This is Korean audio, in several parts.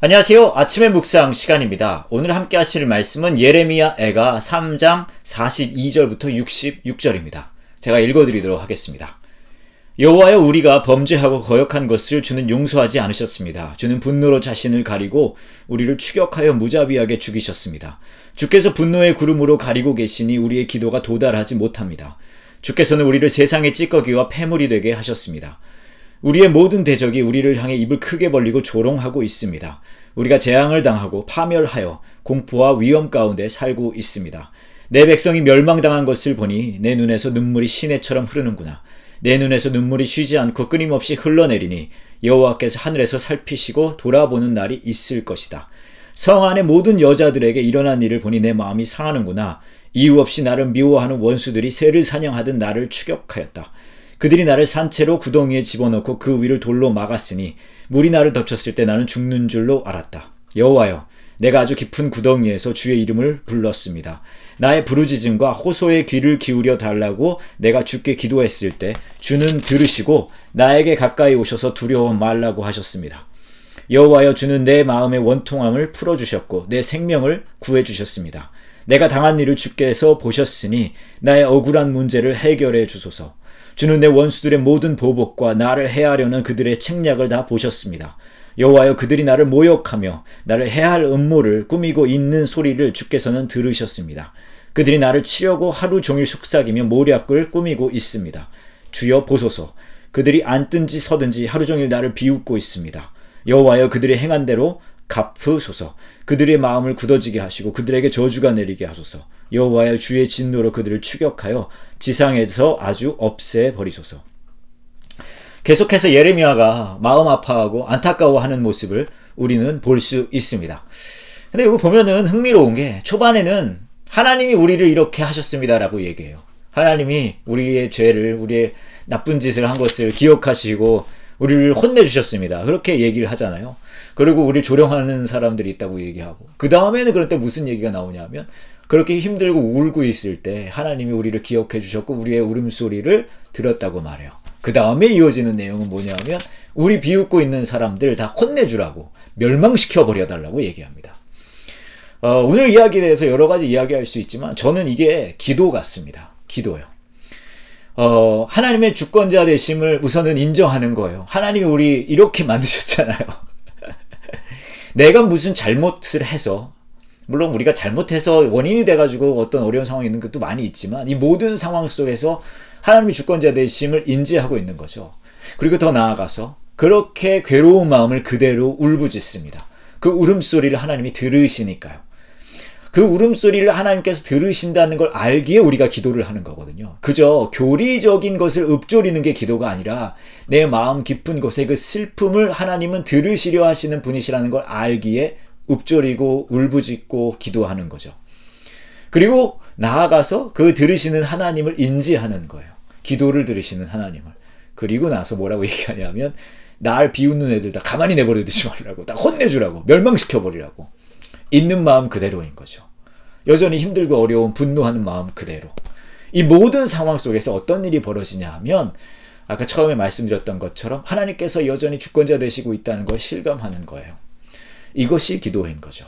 안녕하세요. 아침의 묵상 시간입니다. 오늘 함께 하실 말씀은 예레미야 애가 3장 42절부터 66절입니다. 제가 읽어드리도록 하겠습니다. 여호와여 우리가 범죄하고 거역한 것을 주는 용서하지 않으셨습니다. 주는 분노로 자신을 가리고 우리를 추격하여 무자비하게 죽이셨습니다. 주께서 분노의 구름으로 가리고 계시니 우리의 기도가 도달하지 못합니다. 주께서는 우리를 세상의 찌꺼기와 폐물이 되게 하셨습니다. 우리의 모든 대적이 우리를 향해 입을 크게 벌리고 조롱하고 있습니다. 우리가 재앙을 당하고 파멸하여 공포와 위험 가운데 살고 있습니다. 내 백성이 멸망당한 것을 보니 내 눈에서 눈물이 시내처럼 흐르는구나. 내 눈에서 눈물이 쉬지 않고 끊임없이 흘러내리니 여호와께서 하늘에서 살피시고 돌아보는 날이 있을 것이다. 성 안의 모든 여자들에게 일어난 일을 보니 내 마음이 상하는구나. 이유 없이 나를 미워하는 원수들이 새를 사냥하던 나를 추격하였다. 그들이 나를 산채로 구덩이에 집어넣고 그 위를 돌로 막았으니 물이 나를 덮쳤을 때 나는 죽는 줄로 알았다. 여호와여 내가 아주 깊은 구덩이에서 주의 이름을 불렀습니다. 나의 부르짖음과 호소의 귀를 기울여 달라고 내가 주께 기도했을 때 주는 들으시고 나에게 가까이 오셔서 두려워 말라고 하셨습니다. 여호와여 주는 내 마음의 원통함을 풀어 주셨고 내 생명을 구해 주셨습니다. 내가 당한 일을 주께서 보셨으니 나의 억울한 문제를 해결해 주소서. 주는 내 원수들의 모든 보복과 나를 해하려는 그들의 책략을 다 보셨습니다. 여호와여 그들이 나를 모욕하며 나를 해할 음모를 꾸미고 있는 소리를 주께서는 들으셨습니다. 그들이 나를 치려고 하루 종일 속삭이며 모략을 꾸미고 있습니다. 주여 보소서 그들이 앉든지 서든지 하루 종일 나를 비웃고 있습니다. 여호와여 그들이 행한 대로 갚으소서. 그들의 마음을 굳어지게 하시고 그들에게 저주가 내리게 하소서. 여호와의 주의 진노로 그들을 추격하여 지상에서 아주 없애 버리소서. 계속해서 예레미야가 마음 아파하고 안타까워하는 모습을 우리는 볼 수 있습니다. 근데 이거 보면은 흥미로운 게 초반에는 하나님이 우리를 이렇게 하셨습니다라고 얘기해요. 하나님이 우리의 죄를 우리의 나쁜 짓을 한 것을 기억하시고 우리를 혼내주셨습니다. 그렇게 얘기를 하잖아요. 그리고 우리 조령하는 사람들이 있다고 얘기하고 그 다음에는 그럴때 무슨 얘기가 나오냐면 그렇게 힘들고 울고 있을 때 하나님이 우리를 기억해 주셨고 우리의 울음소리를 들었다고 말해요. 그 다음에 이어지는 내용은 뭐냐면 우리 비웃고 있는 사람들 다 혼내주라고 멸망시켜 버려달라고 얘기합니다. 어, 오늘 이야기에 대해서 여러 가지 이야기할 수 있지만 저는 이게 기도 같습니다. 기도요. 어, 하나님의 주권자 되심을 우선은 인정하는 거예요. 하나님이 우리 이렇게 만드셨잖아요. 내가 무슨 잘못을 해서 물론 우리가 잘못해서 원인이 돼가지고 어떤 어려운 상황이 있는 것도 많이 있지만 이 모든 상황 속에서 하나님이 주권자 되심을 인지하고 있는 거죠. 그리고 더 나아가서 그렇게 괴로운 마음을 그대로 울부짖습니다. 그 울음소리를 하나님이 들으시니까요. 그 울음소리를 하나님께서 들으신다는 걸 알기에 우리가 기도를 하는 거거든요. 그저 교리적인 것을 읊조리는 게 기도가 아니라 내 마음 깊은 곳에그 슬픔을 하나님은 들으시려 하시는 분이시라는 걸 알기에 읊조리고 울부짖고 기도하는 거죠. 그리고 나아가서 그 들으시는 하나님을 인지하는 거예요. 기도를 들으시는 하나님을. 그리고 나서 뭐라고 얘기하냐면 날 비웃는 애들 다 가만히 내버려 두지 말라고 다 혼내주라고 멸망시켜버리라고 있는 마음 그대로인 거죠. 여전히 힘들고 어려운 분노하는 마음 그대로. 이 모든 상황 속에서 어떤 일이 벌어지냐 하면 아까 처음에 말씀드렸던 것처럼 하나님께서 여전히 주권자 되시고 있다는 걸 실감하는 거예요. 이것이 기도인 거죠.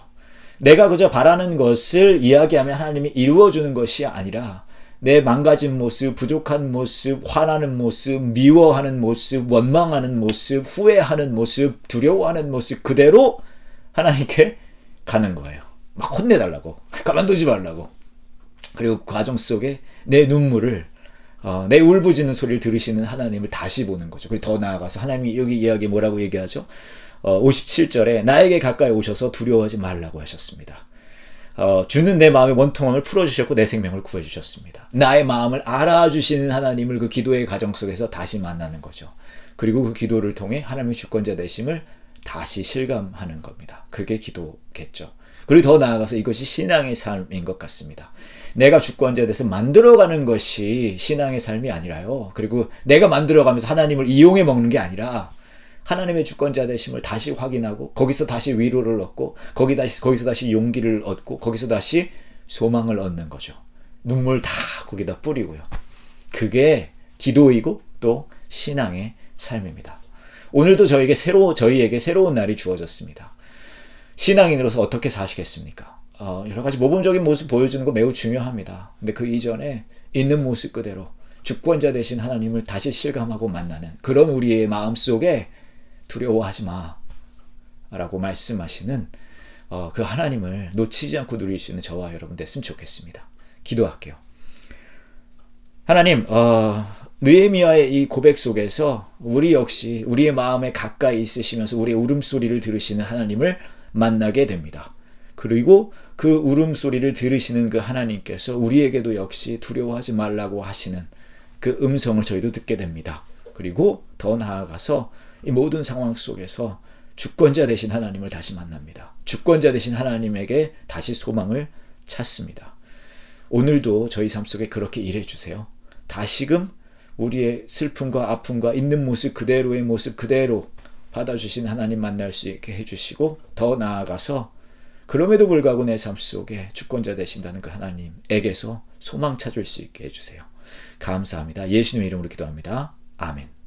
내가 그저 바라는 것을 이야기하면 하나님이 이루어주는 것이 아니라 내 망가진 모습, 부족한 모습, 화나는 모습, 미워하는 모습, 원망하는 모습, 후회하는 모습, 두려워하는 모습 그대로 하나님께 가는 거예요. 막 혼내달라고. 가만두지 말라고. 그리고 그 과정 속에 내 눈물을 어, 내 울부짖는 소리를 들으시는 하나님을 다시 보는 거죠. 그리고 더 나아가서 하나님이 여기 이야기 뭐라고 얘기하죠? 어, 57절에 나에게 가까이 오셔서 두려워하지 말라고 하셨습니다. 어, 주는 내 마음의 원통함을 풀어주셨고 내 생명을 구해주셨습니다. 나의 마음을 알아주시는 하나님을 그 기도의 과정 속에서 다시 만나는 거죠. 그리고 그 기도를 통해 하나님의 주권자 되심을 다시 실감하는 겁니다. 그게 기도겠죠. 그리고 더 나아가서 이것이 신앙의 삶인 것 같습니다. 내가 주권자에 대해서 만들어가는 것이 신앙의 삶이 아니라요. 그리고 내가 만들어가면서 하나님을 이용해 먹는 게 아니라 하나님의 주권자 되심을 다시 확인하고 거기서 다시 위로를 얻고 거기 다시 거기서 다시 용기를 얻고 거기서 다시 소망을 얻는 거죠. 눈물 다 거기다 뿌리고요. 그게 기도이고 또 신앙의 삶입니다. 오늘도 저에게 새로 저희에게 새로운 날이 주어졌습니다. 신앙인으로서 어떻게 사시겠습니까? 어, 여러 가지 모범적인 모습 보여주는 거 매우 중요합니다. 근데 그 이전에 있는 모습 그대로 주권자 대신 하나님을 다시 실감하고 만나는 그런 우리의 마음 속에 두려워하지 마. 라고 말씀하시는 어, 그 하나님을 놓치지 않고 누릴 수 있는 저와 여러분 됐으면 좋겠습니다. 기도할게요. 하나님, 어, 느헤미야의 이 고백 속에서 우리 역시 우리의 마음에 가까이 있으시면서 우리의 울음소리를 들으시는 하나님을 만나게 됩니다. 그리고 그 울음소리를 들으시는 그 하나님께서 우리에게도 역시 두려워하지 말라고 하시는 그 음성을 저희도 듣게 됩니다. 그리고 더 나아가서 이 모든 상황 속에서 주권자 되신 하나님을 다시 만납니다. 주권자 되신 하나님에게 다시 소망을 찾습니다. 오늘도 저희 삶 속에 그렇게 일해 주세요. 다시금 우리의 슬픔과 아픔과 있는 모습 그대로의 모습 그대로 받아주신 하나님 만날 수 있게 해주시고 더 나아가서 그럼에도 불구하고 내 삶 속에 주권자 되신다는 그 하나님에게서 소망 찾을 수 있게 해주세요. 감사합니다. 예수님의 이름으로 기도합니다. 아멘.